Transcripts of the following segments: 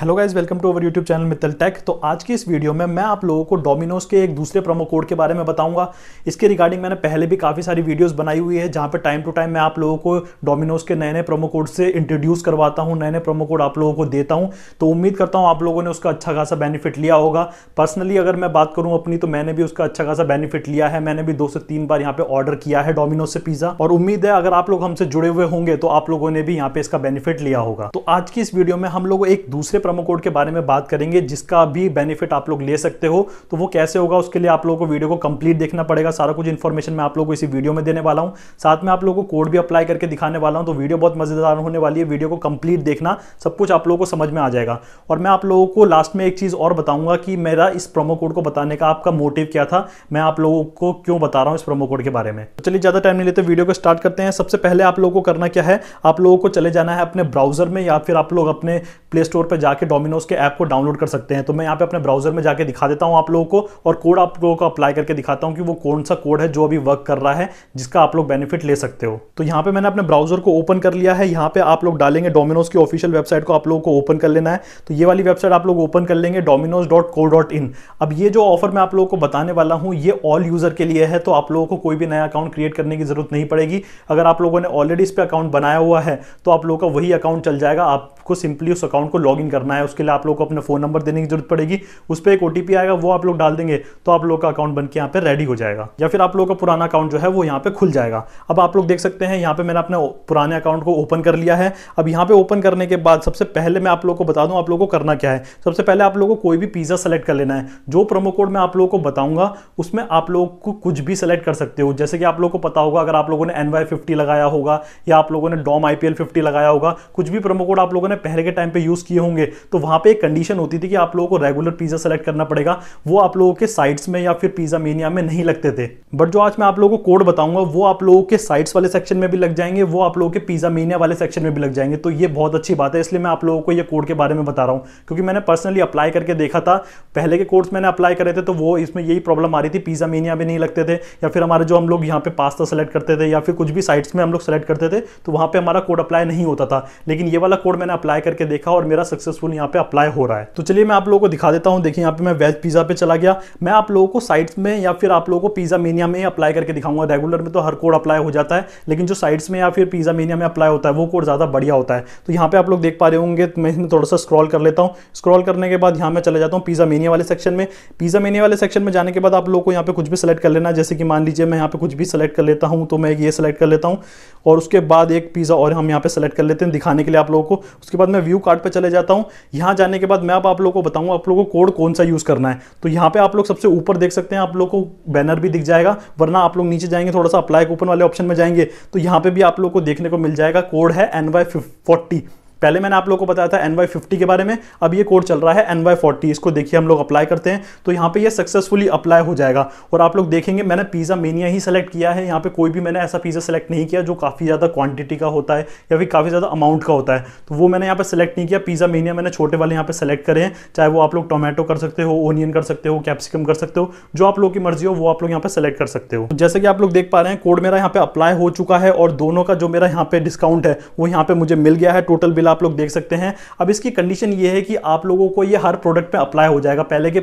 hello guys welcome to our YouTube channel Mittal tech तो आज की इस वीडियो में मैं आप लोगों को डोमिनोज के एक दूसरे प्रोमो कोड के बारे में बताऊंगा इसके रिगार्डिंग मैंने पहले भी काफ़ी सारी वीडियोस बनाई हुई है जहां पर टाइम टू टाइम मैं आप लोगों को डोमिनोज के नए नए प्रोमो कोड से इंट्रोड्यूस करवाता हूँ नए नए प्रोमो कोड आप लोगों को देता हूँ तो उम्मीद करता हूँ आप लोगों ने उसका अच्छा खासा बेनिफिट लिया होगा पर्सनली अगर मैं बात करूँ अपनी तो मैंने भी उसका अच्छा खासा बेनिफिट लिया है मैंने भी दो से तीन बार यहाँ पे ऑर्डर किया है डोमिनोज से पिज़्ज़ा और उम्मीद है अगर आप लोग हमसे जुड़े हुए होंगे तो आप लोगों ने भी यहाँ पे इसका बेनिफिट लिया होगा तो आज की इस वीडियो में हम लोग एक दूसरे प्रोमो कोड के बारे में बात करेंगे जिसका भी बेनिफिट आप लोग ले सकते हो तो वो कैसे होगा उसके लिए आप लोगों को वीडियो को कंप्लीट देखना पड़ेगा सारा कुछ इन्फॉर्मेशन मैं आप लोगों को इसी वीडियो में देने वाला हूँ साथ में आप लोगों को कोड भी अप्लाई करके दिखाने वाला हूँ तो वीडियो बहुत मजेदार होने वाली है वीडियो को कंप्लीट देखना सब कुछ आप लोगों को समझ में आ जाएगा और मैं आप लोगों को लास्ट में एक चीज़ और बताऊंगा कि मेरा इस प्रोमो कोड को बताने का आपका मोटिव क्या था मैं आप लोगों को क्यों बता रहा हूँ इस प्रोमो कोड के बारे में तो चलिए ज़्यादा टाइम नहीं लेते वीडियो को स्टार्ट करते हैं सबसे पहले आप लोगों को करना क्या है आप लोगों को चले जाना है अपने ब्राउजर में या फिर आप लोग अपने प्ले स्टोर पर जाकर जाके डोमिनोज के ऐप को डाउनलोड कर सकते हैं तो मैं यहाँ पे अपने ब्राउजर में जाके दिखा देता हूँ आप लोगों को और कोड आप लोगों को अप्लाई करके दिखाता हूँ कि वो कौन सा कोड है जो अभी वर्क कर रहा है जिसका आप लोग बेनिफिट ले सकते हो तो यहाँ पे मैंने अपने ब्राउजर को ओपन कर लिया है यहाँ पे आप लोग डालेंगे डोमिनोज की ऑफिशियल वेबसाइट को आप लोगों को ओपन कर लेना है तो ये वाली वेबसाइट आप लोग ओपन कर लेंगे डोमिनोज अब ये जो ऑफर मैं आप लोगों को बताने वाला हूँ ये ऑल यूजर के लिए है तो आप लोगों को कोई भी नया अकाउंट क्रिएट करने की जरूरत नहीं पड़ेगी अगर आप लोगों ने ऑलरेडी इस पर अकाउंट बनाया हुआ है तो आप लोगों का वही अकाउंट चल जाएगा आप आपको सिंपली उस अकाउंट को लॉग इन करना है उसके लिए आप लोग को अपना फोन नंबर देने की जरूरत पड़ेगी उस पर एक ओ आएगा वो आप लोग डाल देंगे तो आप लोग का अकाउंट बन के यहाँ पे रेडी हो जाएगा या फिर आप लोग का पुराना अकाउंट जो है वो यहाँ पे खुल जाएगा अब आप लोग देख सकते हैं यहाँ पे मैंने अपने पुराने अकाउंट को ओपन कर लिया है अब यहाँ पे ओपन करने के बाद सबसे पहले मैं आप लोग को बता दूँ आप लोग को करना क्या है सबसे पहले आप लोग को कोई भी पिज़्ज़ा सेलेक्ट कर लेना है जो प्रोमो कोड मैं आप लोग को बताऊंगा उसमें आप लोग को कुछ भी सेलेक्ट कर सकते हो जैसे कि आप लोग को पता होगा अगर आप लोगों ने एन लगाया होगा या आप लोगों ने डॉम आई लगाया होगा कुछ भी प्रोमो कोड आप लोगों ने पहले के टाइम पे यूज़ किए होंगे तो वहां पे एक कंडीशन होती थी कि आप लोगों को रेगुलर पिज़्ज़ा सेलेक्ट करना पड़ेगा वो आप लोगों के साइट्स में या फिर पिज़्ज़ा मेनिया में नहीं लगते थे बट जो आज मैं आप लोगों को कोड बताऊंगा वो आप लोगों के साइट्स वाले सेक्शन में भी लग जाएंगे वो आप लोगों के पिज़्ज़ा मेनिया वाले सेक्शन में भी लग जाएंगे तो ये बहुत अच्छी बात है इसलिए मैं आप लोगों को ये कोड के बारे में बता रहा हूँ क्योंकि मैंने पर्सनली अप्लाई करके देखा था पहले के कोर्स मैंने अप्लाई करे थे तो वो इसमें यही प्रॉब्लम आ रही थी पिज़्ज़ा मेनिया भी नहीं लगते थे या फिर हमारे जो हम लोग यहाँ पे पास्ता सेलेक्ट करते थे या फिर कुछ भी साइट्स में हम लोग सेलेक्ट करते थे तो वहाँ पर हमारा कोड अप्लाई नहीं होता था लेकिन ये वाला कोड मैंने अप्लाई अप्लाई करके देखा और मेरा सक्सेसफुल यहाँ पे अप्लाई हो रहा है तो चलिए मैं आप लोगों को दिखा देता हूँ देखिए यहाँ पे मैं वेज पिज़्ज़ा पे चला गया मैं आप लोगों को साइट्स में या फिर आप लोगों को पिज़्ज़ा मीनिया में अप्लाई करके दिखाऊंगा रेगुलर में तो हर कोड अप्लाई हो जाता है लेकिन जो साइट्स में या फिर पिज़्ज़ा मीनिया में अप्लाई होता है वो कोड ज़्यादा बढ़िया होता है तो यहाँ पे आप लोग देख पा रहे होंगे तो मैं इसमें थोड़ा सा स्क्रॉल कर लेता हूँ स्क्रॉल करने के बाद यहाँ मैं चले जाता हूँ पिज़्ज़ा मीनिया वाले सेक्शन में पिज़्ज़ा मीनिया वाले सेक्शन में जाने के बाद आप लोग को यहाँ पे कुछ भी सिलेक्ट कर लेना जैसे कि मान लीजिए मैं यहाँ पे कुछ भी सिलेक्ट कर लेता हूँ तो मैं ये सिलेक्ट कर लेता हूँ और उसके बाद एक पिज़्ज़ा और हम यहाँ पे सेलेक्ट कर लेते हैं दिखाने के लिए आप लोगों को उसके बाद मैं व्यू कार्ड पर चले जाता हूँ यहाँ जाने के बाद मैं अब आप लोग को बताऊँ आप लोग को कोड कौन सा यूज़ करना है तो यहाँ पर आप लोग सबसे ऊपर देख सकते हैं आप लोग को बैनर भी दिख जाएगा वरना आप लोग नीचे जाएंगे थोड़ा सा अप्लाई कूपन वाले ऑप्शन में जाएंगे तो यहाँ पर भी आप लोग को देखने को मिल जाएगा कोड है एन वाई पहले मैंने आप लोगों को बताया था एन वाई फिफ्टी के बारे में अब ये कोड चल रहा है एन वाई फोर्टी इसको देखिए हम लोग अप्लाई करते हैं तो यहाँ पे ये सक्सेसफुली अप्लाई हो जाएगा और आप लोग देखेंगे मैंने पिज़्ज़ा मेनिया ही सेलेक्ट किया है यहाँ पे कोई भी मैंने ऐसा पिज़्ज़ा सेलेक्ट नहीं किया जो काफ़ी ज़्यादा क्वांटिटी का होता है या फिर काफ़ी ज़्यादा अमाउंट का होता है तो वो मैंने यहाँ पर सेलेक्ट नहीं किया पिज़्ज़ा मेनिया मैंने छोटे वाले यहाँ पर सेलेक्ट करे हैं चाहे वो आप लोग टोमेटो कर सकते हो ओनियन कर सकते हो कैप्सिकम कर सकते हो जो आप लोग की मर्जी हो वो आप लोग यहाँ पर सेलेक्ट कर सकते हो तो जैसे कि आप लोग देख पा रहे हैं कोड मेरा यहाँ पर अप्लाई हो चुका है और दोनों का जो मेरा यहाँ पे डिस्काउंट है वो यहाँ पे मुझे मिल गया है टोटल बिल आप लोग देख सकते हैं अब इसकी कंडीशन ये है कि आप लोगों को ये हर प्रोडक्ट में अप्लाई हो जाएगा पहले के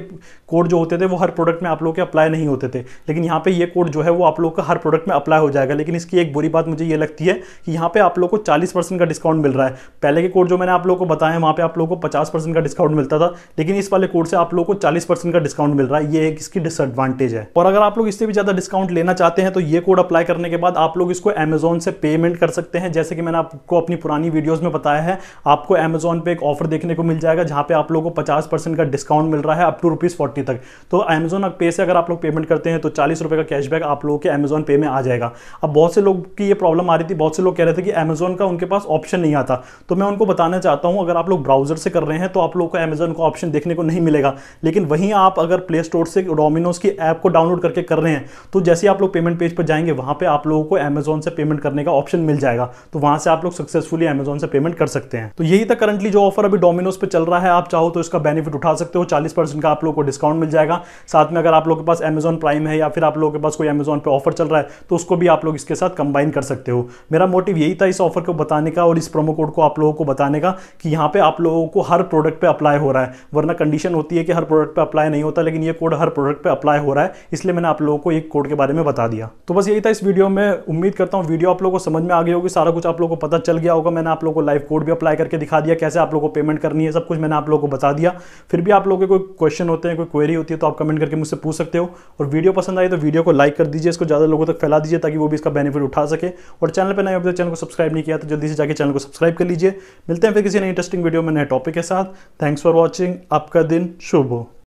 कोड जो होते थे वो हर प्रोडक्ट में आप लोगों के अप्लाई नहीं होते थे लेकिन यहाँ पे ये कोड जो है वो आप लोग का हर प्रोडक्ट में अप्लाई हो जाएगा लेकिन इसकी एक बुरी बात मुझे ये लगती है कि यहाँ पर आप लोग को चालीस का डिस्काउंट मिल रहा है पहले के कोड जो मैंने आप लोग को बताया वहाँ पर आप लोग को पचास का डिस्काउंट मिलता था लेकिन इस वाले कोड से आप लोग को चालीस का डिस्काउंट मिल रहा है ये एक इसकी डिसएडवांटेज है और अगर आप लोग इससे भी ज़्यादा डिस्काउंट लेना चाहते हैं तो ये कोड अप्लाई करने के बाद आप लोग इसको अमेजोन से पेमेंट कर सकते हैं जैसे कि मैंने आपको अपनी पुरानी वीडियोज़ में बताया है है आपको अमेजोन पे एक ऑफर देखने को मिल जाएगा जहां पे आप लोगों को पचास परसेंट का डिस्काउंट मिल रहा है अप टू रुपीज़ फोर्टी तक तो अमेजोन पे से अगर आप लोग पेमेंट करते हैं तो चालीस रुपए का कैशबैक आप लोगों के अमेजोन पे में आ जाएगा अब बहुत से लोग की ये प्रॉब्लम आ रही थी बहुत से लोग कह रहे थे कि अमेजोन का उनके पास ऑप्शन नहीं आता तो मैं उनको बताना चाहता हूं अगर आप लोग ब्राउजर से कर रहे हैं तो आप लोग को अमेजोन का ऑप्शन देखने को नहीं मिलेगा लेकिन वहीं आप अगर प्ले स्टोर से डोमिनोज की ऐप को डाउनलोड करके कर रहे हैं तो जैसे आप लोग पेमेंट पेज पर जाएंगे वहां पर आप लोगों को अमेजोन से पेमेंट करने का ऑप्शन मिल जाएगा तो वहां से आप लोग सक्सेसफुली अमेजोन से पेमेंट कर सकते सकते हैं तो यही था करंटली जो ऑफर अभी डोमिनोज पे चल रहा है आप चाहो तो इसका बेनिफिट उठा सकते हो चालीस परसेंट का आप लोग को डिस्काउंट मिल जाएगा साथ में अगर आप लोग के पास अमेजॉन प्राइम है या फिर आप लोग के पास कोई अमेजन पे ऑफर चल रहा है तो उसको भी आप लोग इसके साथ कंबाइन कर सकते हो मेरा मोटिव यही था इस ऑफर को बताने का और इस प्रोमो कोड को आप लोगों को बताने का कि यहाँ पे आप लोगों को हर प्रोडक्ट पर अप्लाई हो रहा है वरना कंडीशन होती है कि हर प्रोडक्ट पर अप्लाई नहीं होता लेकिन ये कोड हर प्रोडक्ट पर अप्लाई हो रहा है इसलिए मैंने आप लोगों को एक कोड के बारे में बता दिया तो बस यही था इस वीडियो में उम्मीद करता हूँ वीडियो आप लोगों को समझ में आ गई होगी सारा कुछ आप लोगों को पता चल गया होगा मैंने आप लोगों को लाइव कोड भी अप्लाई करके दिखा दिया कैसे आप लोगों को पेमेंट करनी है सब कुछ मैंने आप लोगों को बता दिया फिर भी आप लोगों के कोई क्वेश्चन होते हैं कोई क्वेरी होती है तो आप कमेंट करके मुझसे पूछ सकते हो और वीडियो पसंद आई तो वीडियो को लाइक कर दीजिए इसको ज़्यादा लोगों तक फैला दीजिए ताकि वो भी इसका बेनिफिट उठा सके और चैनल पर नए चैनल तो को सब्सक्राइब नहीं किया तो जल्दी से जाकर चैनल को सब्सक्राइब कर लीजिए मिलते हैं फिर किसी ने इंटरेस्टिंग वीडियो में नए टॉपिक के साथ थैंक्स फॉर वॉचिंग आपका दिन शुभ हो